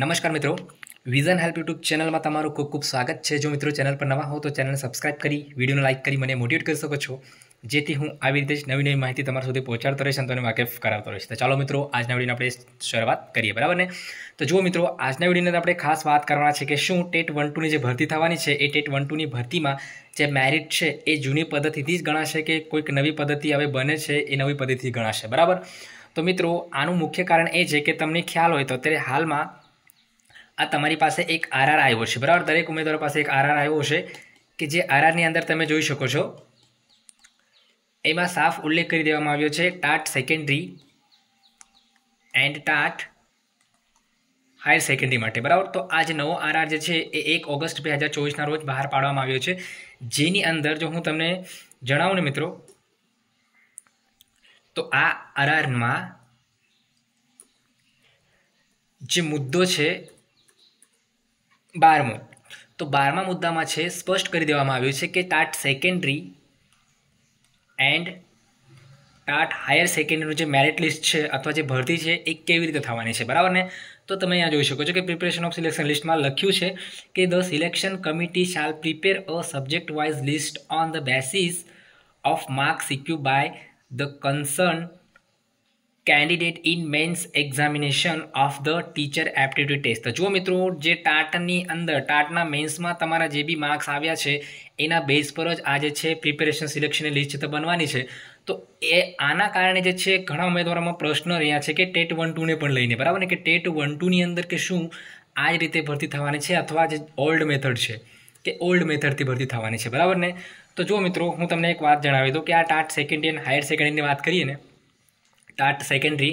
નમસ્કાર મિત્રો vision help YouTube ચેનલમાં તમારું ખૂબ ખૂબ સ્વાગત છે જો મિત્રો ચેનલ પર નવા હો તો ચેનલને સબસ્ક્રાઇબ કરી વિડીયોને લાઇક કરી મને મોટિવેટ કરી શકો છો જેથી હું આવી રીતે જ નવી નવી માહિતી તમારા સુધી પહોંચાડતો રહીશ અને તમને વાકેફ કરાવતો રહીશ તો ચાલો મિત્રો આજના વિડીયોને આપણે શરૂઆત કરીએ બરાબર ને તો જુઓ મિત્રો આજના વિડીયોની આપણે ખાસ વાત કરવાના છે કે શું ટેટ વન ટુની જે ભરતી થવાની છે એ ટેટ વન ટુની ભરતીમાં જે મેરિટ છે એ જૂની પદ્ધતિથી જ ગણાશે કે કોઈક નવી પદ્ધતિ હવે બને છે એ નવી પદ્ધતિથી ગણાશે બરાબર તો મિત્રો આનું મુખ્ય કારણ એ છે કે તમને ખ્યાલ હોય તો અત્યારે હાલમાં આ તમારી પાસે એક આરઆર આવ્યો છે બરાબર દરેક ઉમેદવારો પાસે એક આરઆર આવ્યો છે કે જે આરઆરની અંદર તમે જોઈ શકો છો એમાં સાફ ઉલ્લેખ કરી દેવામાં આવ્યો છે TAT secondary and TAT higher secondary માટે બરાબર તો આ જે નવો આરઆર જે છે એ એક ઓગસ્ટ બે હજાર ચોવીસના રોજ બહાર પાડવામાં આવ્યો છે જેની અંદર જો હું તમને જણાવું ને મિત્રો તો આ આરઆરમાં જે મુદ્દો છે બારમું તો બારમા મુદ્દામાં છે સ્પષ્ટ કરી દેવામાં આવ્યું છે કે TAT secondary and TAT higher સેકન્ડરીનું જે મેરિટ લિસ્ટ છે અથવા જે ભરતી છે એ કેવી રીતે થવાની છે બરાબર ને તો તમે અહીંયા જોઈ શકો છો કે પ્રિપેરેશન ઓફ સિલેક્શન લિસ્ટમાં લખ્યું છે કે the selection committee shall prepare a subject wise list on the basis of mark secured by the concern candidate in mains examination of the teacher aptitude test જુઓ મિત્રો જે ટાટની અંદર ટાટના મેન્સમાં તમારા જે બી માર્ક્સ આવ્યા છે એના બેઝ પર જ આજે છે પ્રિપેરેશન સિલેક્શનની લિસ્ટ બનવાની છે તો એ આના કારણે જે છે ઘણા ઉમેદવારોમાં પ્રશ્ન રહ્યા છે કે ટેટ વન ટુને પણ લઈને બરાબર ને કે ટેટ વન ટુની અંદર કે શું આ જ રીતે ભરતી થવાની છે અથવા જે ઓલ્ડ મેથડ છે તે ઓલ્ડ મેથડથી ભરતી થવાની છે બરાબર ને તો જો મિત્રો હું તમને એક વાત જણાવી દઉં કે આ ટાટ સેકન્ડ ઇયર હાયર સેકન્ડરીની વાત કરીએ ને TAT secondary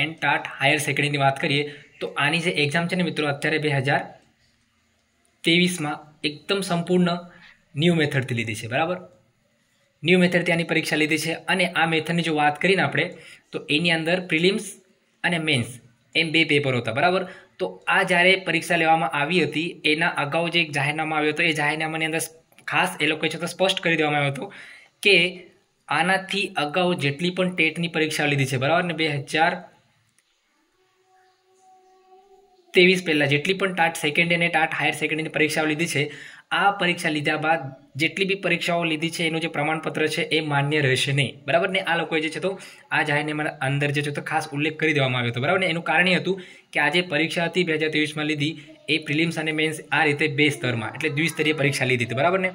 and TAT higher સેકન્ડરીની વાત કરીએ તો આની જે એક્ઝામ છે ને મિત્રો અત્યારે બે હજાર ત્રેવીસમાં એકદમ સંપૂર્ણ ન્યૂ મેથડથી લીધી છે બરાબર ન્યૂ મેથડથી આની પરીક્ષા લીધી છે અને આ મેથડની જો વાત કરીને આપણે તો એની અંદર પ્રિલિમ્સ અને મેન્સ એમ બે પેપર હતા બરાબર તો આ જ્યારે પરીક્ષા લેવામાં આવી હતી એના અગાઉ જે એક જાહેરનામા આવ્યો હતો એ જાહેરનામાની અંદર ખાસ એ લોકોએ છે તો સ્પષ્ટ કરી દેવામાં આવ્યો હતો કે આનાથી અગાઉ જેટલી પણ ટેટની પરીક્ષાઓ લીધી છે બરાબર ને બે હજાર ત્રેવીસ પહેલાં જેટલી પણ ટાટ સેકન્ડ અને ટાટ હાયર સેકન્ડરીની પરીક્ષાઓ લીધી છે આ પરીક્ષા લીધા બાદ જેટલી બી પરીક્ષાઓ લીધી છે એનું જે પ્રમાણપત્ર છે એ માન્ય રહેશે નહીં બરાબર ને આ લોકોએ જે છે તો આ જાહેરનામાના અંદર જે છે તો ખાસ ઉલ્લેખ કરી દેવામાં આવ્યો હતો બરાબર ને એનું કારણ એ હતું કે આજે પરીક્ષા હતી બે હજાર ત્રેવીસમાં લીધી એ પ્રિલિમ્સ અને મેન્સ આ રીતે બે સ્તરમાં એટલે દ્વિસ્તરીય પરીક્ષા લીધી હતી બરાબર ને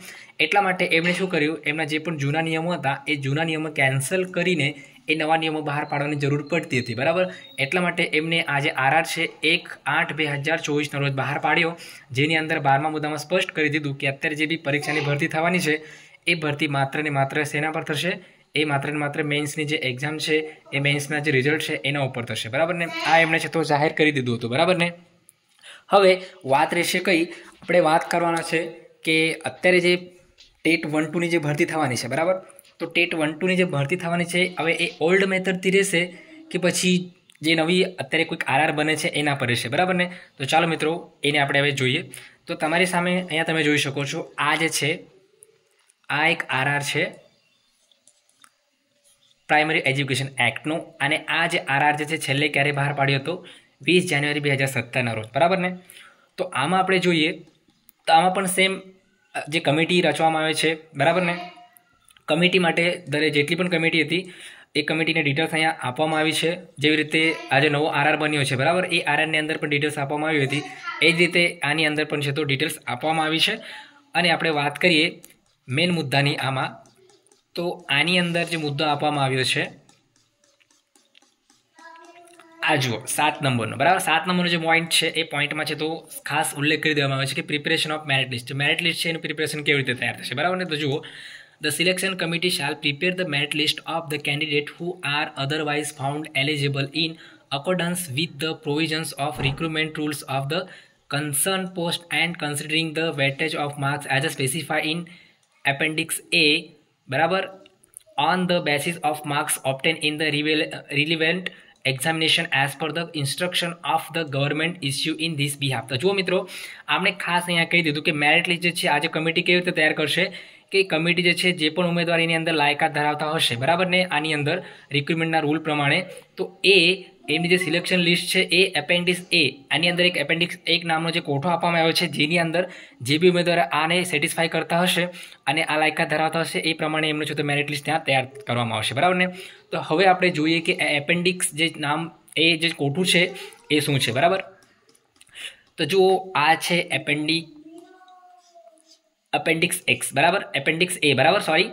એટલા માટે એમણે શું કર્યું એમના જે પણ જૂના નિયમો હતા એ જૂના નિયમો કેન્સલ કરીને એ નવા નિયમો બહાર પાડવાની જરૂર પડતી હતી બરાબર એટલા માટે એમને આજે આરઆર છે એક આઠ બે હજાર ચોવીસનો રોજ બહાર પાડ્યો જેની અંદર બારમા મુદ્દામાં સ્પષ્ટ કરી દીધું કે અત્યારે જે બી પરીક્ષાની ભરતી થવાની છે એ ભરતી માત્ર ને માત્ર સેના પર થશે એ માત્ર ને માત્ર મેન્સની જે એક્ઝામ છે એ મેન્સના જે રિઝલ્ટ છે એના ઉપર થશે બરાબર ને આ એમણે છે તો જાહેર કરી દીધું હતું બરાબર ને હવે વાત રહેશે કઈ આપણે વાત કરવાના છે કે અત્યારે જે ટેટ વન ટુની જે ભરતી થવાની છે બરાબર તો ટેટ વન ટુની જે ભરતી થવાની છે હવે એ ઓલ્ડ મેથડથી રહેશે કે પછી જે નવી અત્યારે કોઈક આરઆર બને છે એના પર રહેશે બરાબર ને તો ચાલો મિત્રો એને આપણે હવે જોઈએ તો તમારી સામે અહીંયા તમે જોઈ શકો છો આ જે છે આ એક આરઆર છે પ્રાઇમરી એજ્યુકેશન એક્ટનું અને આ જે આરઆર જે છે છેલ્લે ક્યારે બહાર પાડ્યો હતો વીસ જાન્યુઆરી બે હજાર સત્તરના રોજ બરાબર ને તો આમાં આપણે જોઈએ તો આમાં પણ સેમ જે કમિટી રચવામાં આવે છે બરાબર ને કમિટી માટે દરેક જેટલી પણ કમિટી હતી એ કમિટીની ડિટેલ્સ અહીંયા આપવામાં આવી છે જેવી રીતે આજે નવો આરઆર બન્યો છે બરાબર એ આરઆરની અંદર પણ ડિટેલ્સ આપવામાં આવી હતી એ જ રીતે આની અંદર પણ છે તો ડિટેલ્સ આપવામાં આવી છે અને આપણે વાત કરીએ મેઇન મુદ્દાની આમાં તો આની અંદર જે મુદ્દો આપવામાં આવ્યો છે આ જુઓ સાત નંબરનો બરાબર સાત નંબરનો જે પોઈન્ટ છે એ પોઈન્ટમાં છે તો ખાસ ઉલ્લેખ કરી દેવામાં આવે છે કે preparation of merit list merit list છે એનું પ્રિપેરેશન કેવી રીતે તૈયાર થશે બરાબર ને તો જુઓ The selection committee shall prepare the merit list of the candidate who are otherwise found eligible in accordance with the provisions of recruitment rules of the concerned post and considering the weightage of marks as specified in appendix A, barabar, on the basis of marks obtained in the relevant examination as per the instruction of the government issue in this behalf તો જુઓ મિત્રો આપણે ખાસ અહીંયા કહી દીધું કે merit list જે છે આજે કમિટી કેવી રીતે તૈયાર કરશે કે કમિટી જે છે જે પણ ઉમેદવાર એની અંદર લાયકાત ધરાવતા હશે બરાબર ને આની અંદર રિક્રુટમેન્ટના રૂલ પ્રમાણે તો એ એમની જે સિલેક્શન લિસ્ટ છે એ એપેન્ડિક્સ એ આની અંદર એક એપેન્ડિક્સ એક નામનો જે કોઠો આપવામાં આવ્યો છે જેની અંદર જે બી ઉમેદવાર આને સેટિસ્ફાય કરતા હશે અને આ લાયકાત ધરાવતા હશે એ પ્રમાણે એમનું છે તો મેરિટ લિસ્ટ ત્યાં તૈયાર કરવામાં આવશે બરાબર ને તો હવે આપણે જોઈએ કે એપેન્ડિક્સ જે નામ એ જે કોઠું છે એ શું છે બરાબર તો જુઓ આ છે એપેન્ડિક એપેન્ડિક્સ એક્સ બરાબર એપેન્ડિક્સ એ બરાબર સોરી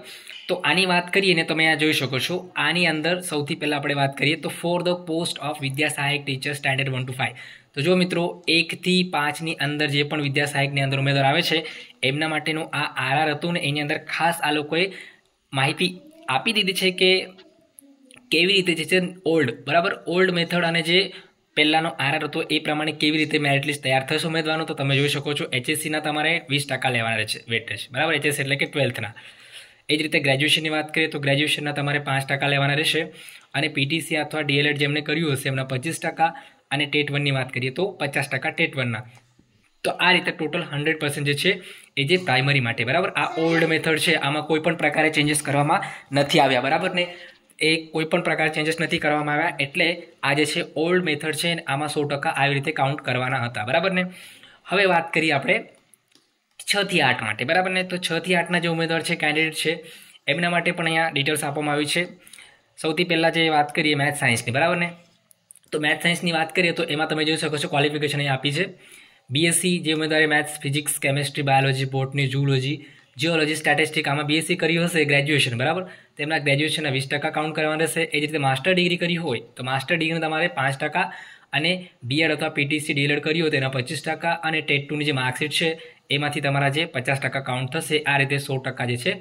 તો આની વાત કરીએ ને તમે આ જોઈ શકો છો આની અંદર સૌથી પહેલાં આપણે વાત કરીએ તો ફોર ધ પોસ્ટ ઓફ વિદ્યા સહાયક teacher standard one to five તો જો મિત્રો એકથી પાંચની અંદર જે પણ વિદ્યા સહાયકની અંદર ઉમેદવાર આવે છે એમના માટેનું આ આરઆર હતું ને એની અંદર ખાસ આ લોકોએ માહિતી આપી દીધી છે કે કેવી રીતે જે છે ઓલ્ડ બરાબર ઓલ્ડ મેથડ અને જે પહેલાંનો આર હતો એ પ્રમાણે કેવી રીતે મેરિટ લિસ્ટ તૈયાર થશે ઉમેદવારનો તો તમે જોઈ શકો છો એચએસસીના તમારે વીસ ટકા લેવાના રહેશે વેટેજ બરાબર એચએસસી એટલે કે ટ્વેલ્થના એ જ રીતે ગ્રેજ્યુએશનની વાત કરીએ તો ગ્રેજ્યુએશનના તમારે પાંચ ટકા લેવાના રહેશે અને પીટીસી અથવા ડીએલએડ જેમણે કર્યું હશે એમના પચીસ ટકા અને ટેટ વનની વાત કરીએ તો પચાસ ટકા ટેટ વનના તો આ રીતે ટોટલ હંડ્રેડ પર્સન્ટ જે છે એ જે પ્રાઇમરી માટે બરાબર આ ઓલ્ડ મેથડ છે આમાં કોઈ પણ પ્રકારે ચેન્જીસ કરવામાં નથી આવ્યા બરાબર ને એ કોઈ પણ પ્રકાર ચેન્જીસ નથી કરવામાં આવ્યા એટલે આ જે છે ઓલ્ડ મેથડ છે આમાં સો ટકા આવી રીતે કાઉન્ટ કરવાના હતા બરાબર ને હવે વાત કરીએ આપણે છથી આઠ માટે બરાબર ને તો છથી આઠના જે ઉમેદવાર છે કેન્ડિડેટ છે એમના માટે પણ અહીંયા ડિટેલ્સ આપવામાં આવી છે સૌથી પહેલાં જે વાત કરીએ મેથ સાયન્સની બરાબર ને તો મેથ સાયન્સની વાત કરીએ તો એમાં તમે જોઈ શકો છો ક્વોલિફિકેશન અહીં આપી છે બીએસસી જે ઉમેદવારે maths physics chemistry biology botany zoology geology statistic આમાં બીએસસી કર્યું હશે ગ્રેજ્યુએશન બરાબર તેમના ગ્રેજ્યુએશનના વીસ ટકા કાઉન્ટ કરવાના રહેશે એ જ રીતે માસ્ટર ડિગ્રી કરી હોય તો માસ્ટર ડિગ્રીનું તમારે પાંચ ટકા અને બીએડ અથવા પીટીસી ડીએલએડ કર્યું હોય તેના પચીસ ટકા અને ટેટ ટુની જે માર્કશીટ છે એમાંથી તમારા જે પચાસ ટકા કાઉન્ટ થશે આ રીતે સો ટકા જે છે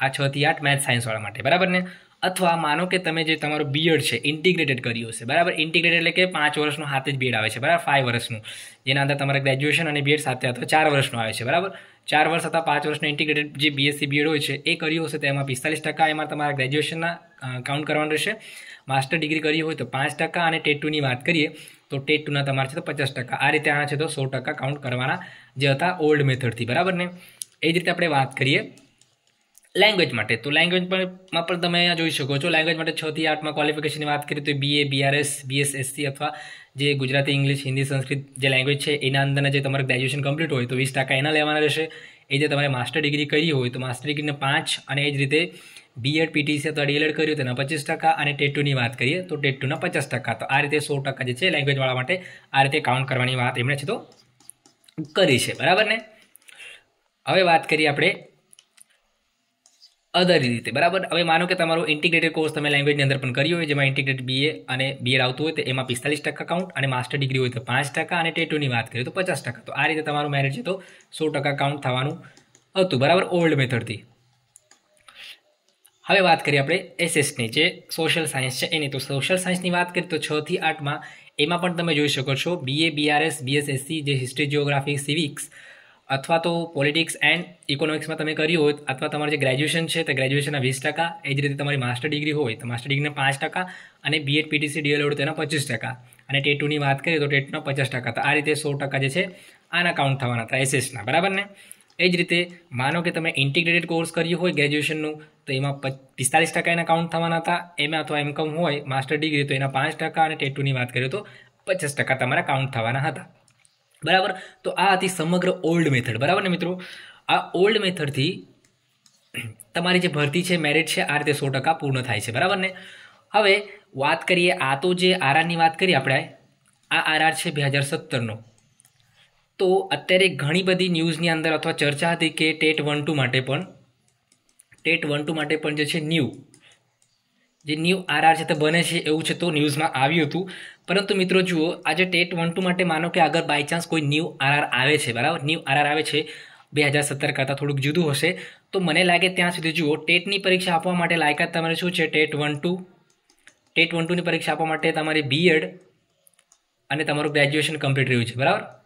આ છથી આઠ મેથ સાયન્સવાળા માટે બરાબર ને અથવા માનો કે તમે જે તમારું બીએડ છે ઇન્ટિગ્રેટેડ કર્યું હશે બરાબર ઇન્ટિગ્રેટેડ એટલે કે પાંચ વર્ષનું હાથે જ બીએડ આવે છે બરાબર ફાઇવ વર્ષનું જેના અંદર તમારે ગ્રેજ્યુએશન અને બીએડ સાથે અથવા ચાર વર્ષનું આવે છે બરાબર ચાર વર્ષ અથવા પાંચ વર્ષનું ઇન્ટિગ્રેટેડ જે બીએસસી બીએડ હોય છે એ કર્યું હશે તો એમાં પિસ્તાલીસ ટકા એમાં તમારા ગ્રેજ્યુએશનના કાઉન્ટ કરવાનું રહેશે માસ્ટર ડિગ્રી કરી હોય તો પાંચ ટકા અને ટેટુની વાત કરીએ તો ટેટ ટુના તમારે છે તો પચાસ ટકા આ રીતે આના છે તો સો ટકા કાઉન્ટ કરવાના જે હતા ઓલ્ડ મેથડથી બરાબર ને એ જ રીતે આપણે વાત કરીએ લેંગ્વેજ માટે તો લેંગ્વેજ માં પણ તમે અહીંયા જોઈ શકો છો લેંગ્વેજ માટે છથી આઠમાં ક્વોલિફિકેશનની વાત કરીએ તો બીએ બીઆરએસ બીએસએસસી અથવા જે ગુજરાતી ઇંગ્લિશ હિન્દી સંસ્કૃત જે લેંગ્વેજ છે એના અંદરના જે તમારે ગ્રેજ્યુએશન કમ્પ્લીટ હોય તો વીસ ટકા એના લેવાના રહેશે એ જે તમારે માસ્ટર ડિગ્રી કરી હોય તો માસ્ટર ડિગ્રીને પાંચ અને એ જ રીતે બીએડ પીટીસી અથવા ડીએલએડ કર્યું તેના પચીસ ટકા અને ટેટુની વાત કરીએ તો ટેટુના પચાસ ટકા તો આ રીતે સો ટકા જે છે લેંગ્વેજવાળા માટે આ રીતે કાઉન્ટ કરવાની વાત એમણે છે તો કરી છે બરાબર ને હવે વાત કરીએ આપણે અધર રીતે બરાબર હવે માનો કે તમારો ઇન્ટિગ્રેટેડ કોર્સ તમે લેંગ્વેજની અંદર પણ કર્યો હોય જેમાં ઇન્ટિગ્રેટેડ બીએ અને બીએડ આવતું હોય તો એમાં પિસ્તાલીસ ટકા કાઉન્ટ અને માસ્ટર ડિગ્રી હોય તો પાંચ ટકા અને ટેટ વાત કરીએ તો પચાસ ટકા તો આ રીતે તમારું મેરેજ છે તો સો ટકા કાઉન્ટ થવાનું હતું બરાબર ઓલ્ડ મેથડથી હવે વાત કરીએ આપણે એસએસની જે સોશિયલ સાયન્સ છે એની તો સોશિયલ સાયન્સની વાત કરીએ તો છથી આઠમાં એમાં પણ તમે જોઈ શકો છો બીએ બીઆરએસ બીએસએસસી જે હિસ્ટ્રી જિયોગ્રાફી સિવિક્સ અથવા તો પોલિટિક્સ એન્ડ ઇકોનોમિક્સમાં તમે કર્યું હોય અથવા તમારું જે ગ્રેજ્યુએશન છે તે ગ્રેજ્યુએશનના વીસ ટકા એ જ રીતે તમારી માસ્ટર ડિગ્રી હોય તો માસ્ટર ડિગ્રીના પાંચ ટકા અને બીએડ પીટીસી ડીએલ હોય તો પચીસ ટકા અને ટેટ ટુની વાત કરીએ તો ટેટનો પચાસ ટકા તો આ રીતે સો ટકા જે છે આના કાઉન્ટ થવાના હતા એસએસના બરાબર ને એ જ રીતે માનો કે તમે ઇન્ટિગ્રેટેડ કોર્સ કર્યો હોય ગ્રેજ્યુએશનનું તો એમાં પિસ્તાલીસ ટકા એના કાઉન્ટ થવાના હતા એમાં અથવા એમકોમ હોય માસ્ટર ડિગ્રી તો એના પાંચ ટકા અને ટેટુની વાત કરીએ તો પચાસ ટકા તમારા કાઉન્ટ થવાના હતા બરાબર તો આ હતી સમગ્ર ઓલ્ડ મેથડ બરાબર ને મિત્રો આ ઓલ્ડ મેથડથી તમારી જે ભરતી છે મેરિટ છે આ રીતે સો ટકા પૂર્ણ થાય છે બરાબર ને હવે વાત કરીએ આ તો જે આરઆરની વાત કરી આપણે આ આરઆર છે બે હજાર સત્તરનો તો અત્યારે ઘણી બધી ન્યૂઝની અંદર અથવા ચર્ચા હતી કે ટેટ વન ટુ માટે પણ ટેટ વન ટુ માટે પણ જે છે ન્યૂ જે ન્યૂ આરઆર છે તે બને છે એવું છે તો ન્યૂઝમાં આવ્યું હતું પરંતુ મિત્રો જુઓ આજે ટેટ વન ટુ માટે માનો કે આગળ બાય ચાન્સ કોઈ ન્યૂ આરઆર આવે છે બરાબર ન્યૂ આરઆર આવે છે બે હજાર સત્તર કરતાં થોડુંક જુદું હશે તો મને લાગે ત્યાં સુધી જુઓ ટેટની પરીક્ષા આપવા માટે લાયકાત તમારે શું છે TET one two TET one ટુની પરીક્ષા આપવા માટે તમારી બીએડ અને તમારું ગ્રેજ્યુએશન કમ્પ્લીટ રહ્યું છે બરાબર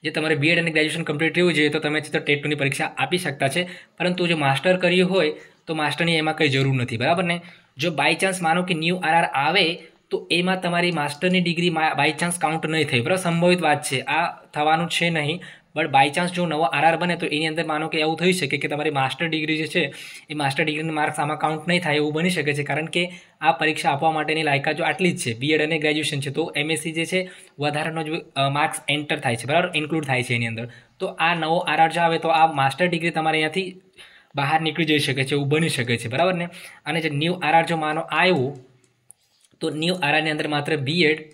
જે તમારે બીએડ અને ગ્રેજ્યુએશન કમ્પ્લીટ રહ્યું જોઈએ તો તમે તો ટેટ ટુની પરીક્ષા આપી શકતા છે પરંતુ જો માસ્ટર કર્યું હોય તો માસ્ટરની એમાં કંઈ જરૂર નથી બરાબર ને જો બાય ચાન્સ માનો કે ન્યૂ આરઆર આવે તો એમાં તમારી માસ્ટરની ડિગ્રી બાય ચાન્સ કાઉન્ટ નહીં થઈ બરાબર સંભવિત વાત છે આ થવાનું છે નહીં બટ બાય ચાન્સ જો નવો આરઆર બને તો એની અંદર માનો કે એવું થઈ શકે કે તમારી માસ્ટર ડિગ્રી જે છે એ માસ્ટર ડિગ્રીનું માર્ક્સ આમાં કાઉન્ટ નહીં થાય એવું બની શકે છે કારણ કે આ પરીક્ષા આપવા માટેની લાયકાત જો આટલી જ છે બીએડ અને ગ્રેજ્યુએશન છે તો એમએસસી જે છે વધારાનો જ માર્ક્સ એન્ટર થાય છે બરાબર ઇન્ક્લુડ થાય છે એની અંદર તો આ નવો આરઆર જો આવે તો આ માસ્ટર ડિગ્રી તમારે અહીંયાથી બહાર નીકળી જઈ શકે છે એવું બની શકે છે બરાબર ને અને જે ન્યૂ આરઆર જો માનો આવ્યું તો ન્યૂ આરઆરની અંદર માત્ર બીએડ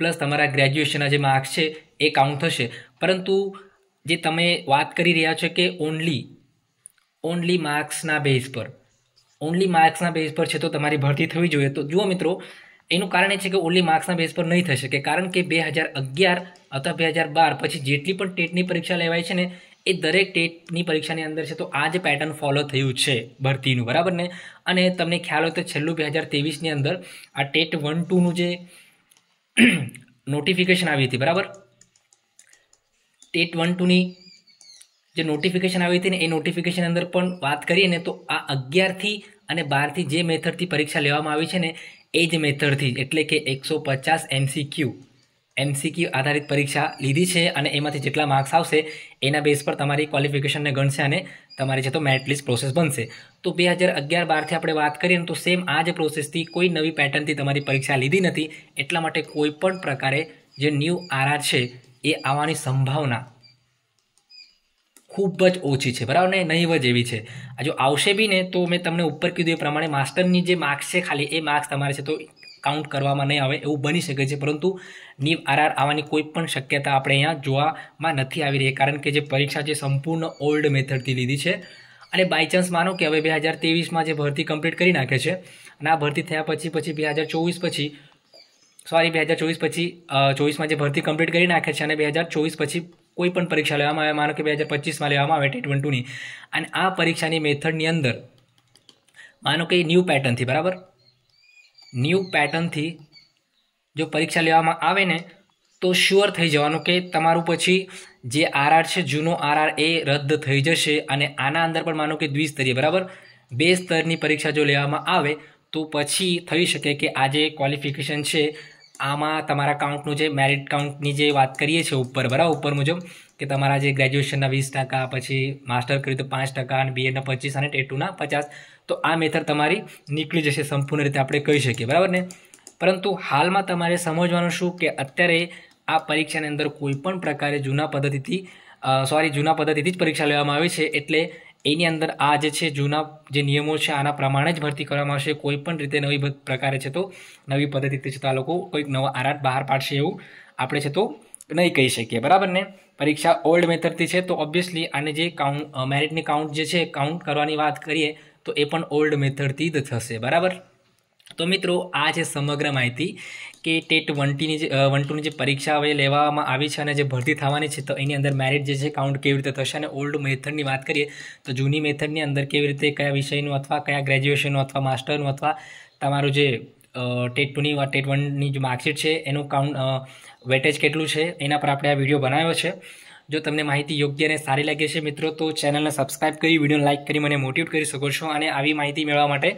પ્લસ તમારા ગ્રેજ્યુએશનના જે માર્ક્સ છે એ કાઉન્ટ થશે પરંતુ જે તમે વાત કરી રહ્યા છો કે ઓનલી ઓનલી માર્ક્સના બેઝ પર ઓનલી માર્ક્સના બેઝ પર છે તો તમારી ભરતી થવી જોઈએ તો જુઓ મિત્રો એનું કારણ એ છે કે ઓનલી માર્ક્સના બેઝ પર નહીં થઈ શકે કારણ કે બે હજાર અગિયાર અથવા બે હજાર બાર પછી જેટલી પણ ટેટની પરીક્ષા લેવાય છે ને એ દરેક ટેટની પરીક્ષાની અંદર છે તો આ જ પેટર્ન ફોલો થયું છે ભરતીનું બરાબર ને અને તમને ખ્યાલ હોય તો છેલ્લું બે હજાર તેવીસની અંદર આ ટેટ વન ટુનું જે નોટિફિકેશન આવી હતી બરાબર ટેટ વન ટુની જે નોટિફિકેશન આવી હતી ને એ નોટિફિકેશન અંદર પણ વાત કરીએ ને તો આ અગિયારથી અને બારથી જે મેથડથી પરીક્ષા લેવામાં આવી છે ને એ જ મેથડથી એટલે કે એકસો પચાસ એમસીક્યુ એમસીક્યુ આધારિત પરીક્ષા લીધી છે અને એમાંથી જેટલા માર્ક્સ આવશે એના બેઝ પર તમારી ક્વોલિફિકેશનને ગણશે અને તમારી છે તો મેરિટ પ્રોસેસ બનશે તો બે હજાર અગિયાર બારથી આપણે વાત કરીએ તો સેમ આ જ પ્રોસેસથી કોઈ નવી પેટર્નથી તમારી પરીક્ષા લીધી નથી એટલા માટે કોઈ પણ પ્રકારે જે ન્યૂ આરઆર છે એ આવવાની સંભાવના ખૂબ જ ઓછી છે બરાબર ને નહીવત એવી છે આ જો આવશે બી ને તો મેં તમને ઉપર કીધું એ પ્રમાણે માસ્ટરની જે માર્ક્સ છે ખાલી એ માર્ક્સ તમારે છે તો કાઉન્ટ કરવામાં નહીં આવે એવું બની શકે છે પરંતુ નીવ આરઆર આવવાની કોઈ પણ શક્યતા આપણે અહીંયા જોવામાં નથી આવી રહી કારણ કે જે પરીક્ષા છે સંપૂર્ણ ઓલ્ડ મેથડથી લીધી છે અને બાય ચાન્સ માનો કે હવે બે હજાર તેવીસમાં જે ભરતી કમ્પ્લીટ કરી નાખે છે અને આ ભરતી થયા પછી પછી બે હજાર ચોવીસ પછી સોરી બે હજાર ચોવીસ પછી ચોવીસમાં જે ભરતી કમ્પ્લીટ કરી નાખે છે અને બે હજાર ચોવીસ પછી કોઈ પણ પરીક્ષા લેવામાં આવે માનો કે બે હજાર પચીસમાં લેવામાં આવે ટેટ વન અને આ પરીક્ષાની મેથડની અંદર માનો કે ન્યૂ પેટર્નથી બરાબર ન્યૂ પેટર્નથી જો પરીક્ષા લેવામાં આવે ને તો શ્યોર થઈ જવાનું કે તમારું પછી જે આરઆર છે જૂનો આરઆર એ રદ થઈ જશે અને આના અંદર પણ માનો કે દ્વિસ્તરીય બરાબર બે સ્તરની પરીક્ષા જો લેવામાં આવે તો પછી થઈ શકે કે આ જે ક્વોલિફિકેશન છે આમાં તમારા કાઉન્ટનું જે મેરિટ કાઉન્ટની જે વાત કરીએ છીએ ઉપર બરાબર ઉપર મુજબ કે તમારા જે ગ્રેજ્યુએશનના વીસ ટકા પછી માસ્ટર કર્યું તો પાંચ ટકા અને બીએના પચીસ અને ટેટુના પચાસ તો આ મેથડ તમારી નીકળી જશે સંપૂર્ણ રીતે આપણે કહી શકીએ બરાબર ને પરંતુ હાલમાં તમારે સમજવાનું શું કે અત્યારે આ પરીક્ષાની અંદર કોઈપણ પ્રકારે જૂના પદ્ધતિથી સોરી જૂના પદ્ધતિથી જ પરીક્ષા લેવામાં આવે છે એટલે એની અંદર આ જે છે જૂના જે નિયમો છે આના પ્રમાણે જ ભરતી કરવામાં આવશે કોઈ પણ રીતે નવી પ્રકારે છે તો નવી પદ્ધતિ છે તો આ લોકો કોઈક નવો આરાટ બહાર પાડશે એવું આપણે છે તો નહીં કહી શકીએ બરાબર ને પરીક્ષા ઓલ્ડ મેથડથી છે તો ઓબ્વિયસલી આને જે કાઉન્ટ મેરિટની કાઉન્ટ જે છે કાઉન્ટ કરવાની વાત કરીએ તો એ પણ ઓલ્ડ મેથડથી જ થશે બરાબર તો મિત્રો આ છે સમગ્ર માહિતી કે ટેટ વન જે વન ટુની જે પરીક્ષા હવે લેવામાં આવી છે અને જે ભરતી થવાની છે તો એની અંદર મેરિટ જે છે કાઉન્ટ કેવી રીતે થશે અને ઓલ્ડ મેથડની વાત કરીએ તો જૂની મેથડની અંદર કેવી રીતે કયા વિષયનું અથવા કયા ગ્રેજ્યુએશનનું અથવા માસ્ટરનું અથવા તમારું જે ટેટ ટુની ટેટ વનની જે માર્કશીટ છે એનું કાઉન્ટ વેટેજ કેટલું છે એના પર આપણે આ વિડીયો બનાવ્યો છે જો તમને માહિતી યોગ્ય અને સારી લાગે છે મિત્રો તો ચેનલને સબસ્ક્રાઈબ કરી વિડીયોને લાઇક કરી મને મોટિવેટ કરી શકો છો અને આવી માહિતી મેળવવા માટે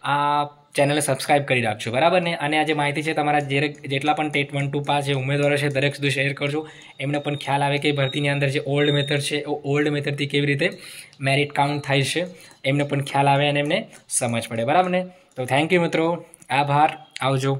આ ચેનલને સબસ્ક્રાઇબ કરી રાખશો બરાબર ને અને આજે માહિતી છે તમારા જેટલા પણ ટેટ વન ટુ પાસ જે ઉમેદવારો છે દરેક સુધી શેર કરજો એમને પણ ખ્યાલ આવે કે ભરતીની અંદર જે ઓલ્ડ મેથડ છે એ ઓલ્ડ મેથડથી કેવી રીતે મેરિટ કાઉન્ટ થાય છે એમને પણ ખ્યાલ આવે અને એમને સમજ પડે બરાબર ને તો થેન્ક યુ મિત્રો આભાર આવજો